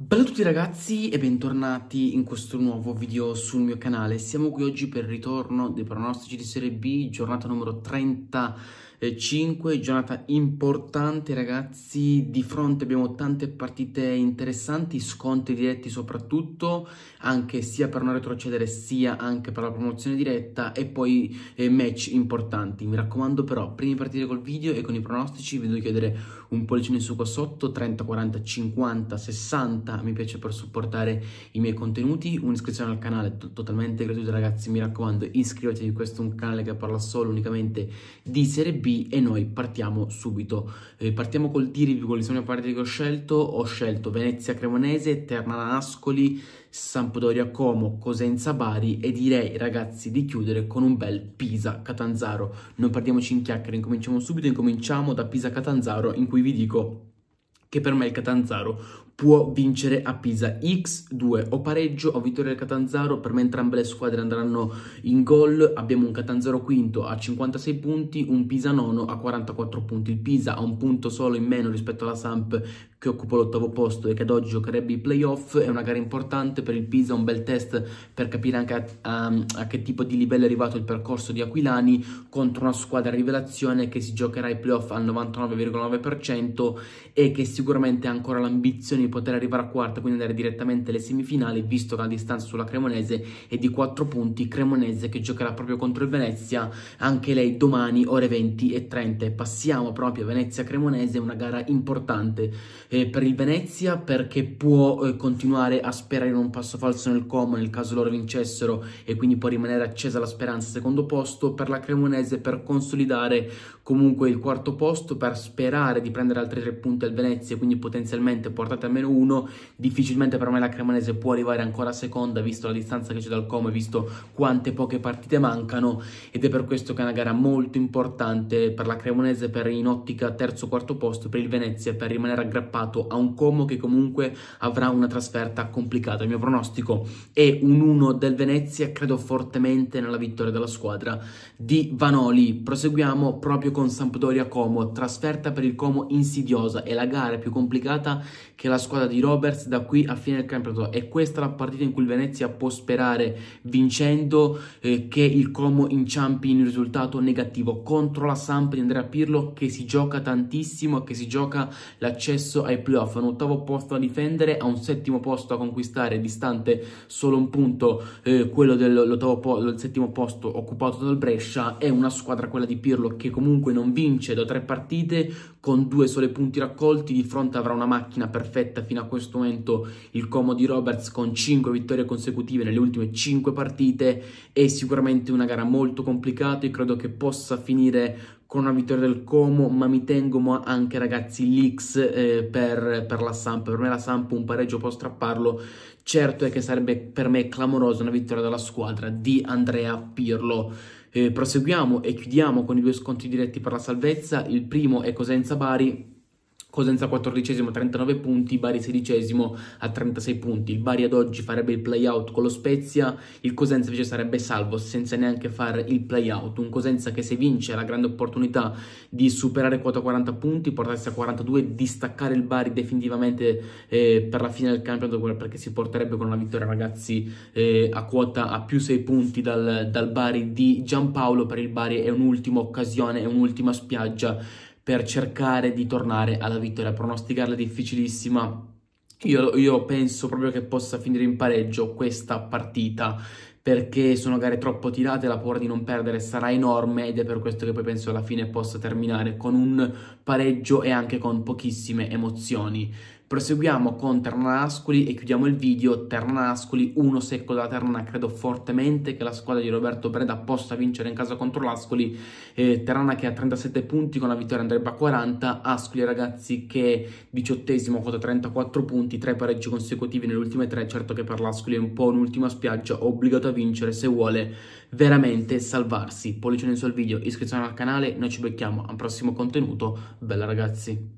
Bello a tutti ragazzi e bentornati in questo nuovo video sul mio canale. Siamo qui oggi per il ritorno dei pronostici di Serie B, giornata numero 35, giornata importante ragazzi. Di fronte abbiamo tante partite interessanti, sconti diretti soprattutto, anche sia per non retrocedere sia anche per la promozione diretta e poi eh, match importanti. Mi raccomando però, prima di partire col video e con i pronostici vi devo chiedere un pollice in su qua sotto, 30, 40, 50, 60 supporta- mi piace per supportare i miei contenuti. Un'iscrizione al canale t- totalmente gratuita, ragazzi. Mi raccomando, iscrivetevi. Questo è un canale che parla solo unicamente di Serie B. E noi partiamo subito. Eh, partiamo col Tirivi, quali sono le parti che ho scelto? Ho scelto Venezia Cremonese, Ternana Ascoli. Sampdoria Como, Cosenza Bari e direi ragazzi di chiudere con un bel Pisa Catanzaro. Non perdiamoci in chiacchiere, incominciamo subito, incominciamo da Pisa Catanzaro in cui vi dico che per me il Catanzaro può vincere a Pisa X2 o pareggio o vittoria del Catanzaro per me entrambe le squadre andranno in gol abbiamo un Catanzaro quinto a 56 punti un Pisa nono a 44 punti il Pisa ha un punto solo in meno rispetto alla Samp che occupa l'ottavo posto e che ad oggi giocherebbe i playoff è una gara importante per il Pisa un bel test per capire anche a, a, um, a che tipo di livello è arrivato il percorso di Aquilani contro una squadra rivelazione che si giocherà ai playoff al 99,9% e che sicuramente ha ancora l'ambizione di poter arrivare a quarta, quindi andare direttamente alle semifinali, visto che la distanza sulla Cremonese è di 4 punti. Cremonese che giocherà proprio contro il Venezia, anche lei domani ore 20 e 30. Passiamo proprio a Venezia-Cremonese, una gara importante eh, per il Venezia perché può eh, continuare a sperare in un passo falso nel Como nel caso loro vincessero e quindi può rimanere accesa la speranza secondo posto per la Cremonese per consolidare comunque il quarto posto per sperare di prendere altri tre punti al Venezia quindi potenzialmente portate a meno almeno uno, difficilmente per me la Cremonese può arrivare ancora a seconda, visto la distanza che c'è dal e visto quante poche partite mancano, ed è per questo che è una gara molto importante per la Cremonese, per in ottica terzo-quarto posto, per il Venezia, per rimanere aggrappato a un Como che comunque avrà una trasferta complicata. Il mio pronostico è un 1 del Venezia, credo fortemente nella vittoria della squadra di Vanoli. Proseguiamo proprio con Sampdoria Como, trasferta per il Como insidiosa, è la gara più complicata che la squadra squadra di Roberts da qui a fine del campionato. E questa è la partita in cui il Venezia può sperare, vincendo, eh, che il Como inciampi in risultato negativo contro la Samp di Andrea Pirlo che si gioca tantissimo e che si gioca l'accesso ai playoff. Un ottavo posto a difendere, a un settimo posto a conquistare, distante solo un punto eh, quello del, po settimo posto occupato dal Brescia. È una squadra, quella di Pirlo, che comunque non vince da tre partite con due sole punti raccolti. Di fronte avrà una macchina perfetta testa fino a questo momento il di Roberts con 5 vittorie consecutive nelle ultime 5 partite. È sicuramente una gara molto complicata e credo che possa finire con una vittoria del Como, ma mi tengo anche ragazzi l'X eh, per, per, la Samp. Per me la Samp un pareggio può strapparlo. Certo è che sarebbe per me clamorosa una vittoria della squadra di Andrea Pirlo. Eh, proseguiamo e chiudiamo con i due scontri diretti per la salvezza. Il primo è Cosenza-Bari Cosenza 14 a 39 punti, Bari 16 a 36 punti. Il Bari ad oggi farebbe il play-out con lo Spezia, il Cosenza invece sarebbe salvo senza neanche fare il play-out. Un Cosenza che se vince ha la grande opportunità di superare quota 40 punti, portarsi a 42, distaccare il Bari definitivamente eh, per la fine del campionato perché si porterebbe con una vittoria ragazzi eh, a quota a più 6 punti dal, dal Bari di Giampaolo. Per il Bari è un'ultima occasione, è un'ultima spiaggia per cercare di tornare alla vittoria. Pronosticarla è difficilissima. Io, io penso proprio che possa finire in pareggio questa partita perché sono gare troppo tirate, la paura di non perdere sarà enorme ed è per questo che poi penso alla fine possa terminare con un pareggio e anche con pochissime emozioni. Proseguiamo con Ternascoli e chiudiamo il video. Ternascoli, 1 secco da Terna, credo fortemente che la squadra di Roberto Breda possa vincere in casa contro l'Ascoli. Eh, Terna che ha 37 punti, con la vittoria andrebbe a 40. Ascoli ragazzi che è 18esimo con 34 punti, tre pareggi consecutivi nelle ultime tre. Certo che per l'Ascoli è un po' un'ultima spiaggia, obbligato a vincere se vuole veramente salvarsi. Pollicione in su al video, iscrizione al canale, noi ci becchiamo al prossimo contenuto. Bella ragazzi!